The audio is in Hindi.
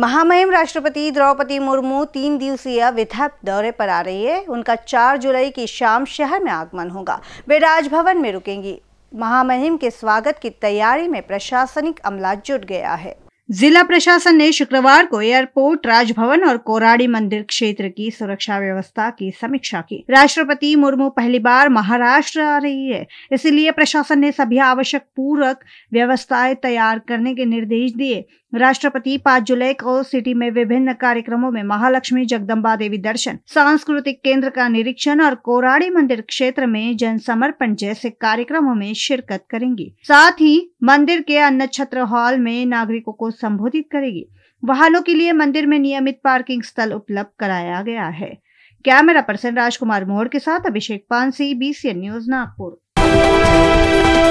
महामहिम राष्ट्रपति द्रौपदी मुर्मू तीन दिवसीय विधायक दौरे पर आ रही है उनका 4 जुलाई की शाम शहर में आगमन होगा वे राजभवन में रुकेंगी महामहिम के स्वागत की तैयारी में प्रशासनिक अमला जुट गया है जिला प्रशासन ने शुक्रवार को एयरपोर्ट राजभवन और कोराड़ी मंदिर क्षेत्र की सुरक्षा व्यवस्था की समीक्षा की राष्ट्रपति मुर्मू पहली बार महाराष्ट्र आ रही है इसलिए प्रशासन ने सभी आवश्यक पूरक व्यवस्थाएं तैयार करने के निर्देश दिए राष्ट्रपति पाँच जुलाई को सिटी में विभिन्न कार्यक्रमों में महालक्ष्मी जगदम्बा देवी दर्शन सांस्कृतिक केंद्र का निरीक्षण और कोराड़ी मंदिर क्षेत्र में जन समर्पण जैसे कार्यक्रमों में शिरकत करेंगी साथ ही मंदिर के अन्न छत्र हॉल में नागरिकों को संबोधित करेगी वाहनों के लिए मंदिर में नियमित पार्किंग स्थल उपलब्ध कराया गया है कैमरा पर्सन राजकुमार मोहर के साथ अभिषेक पानसी बी न्यूज नागपुर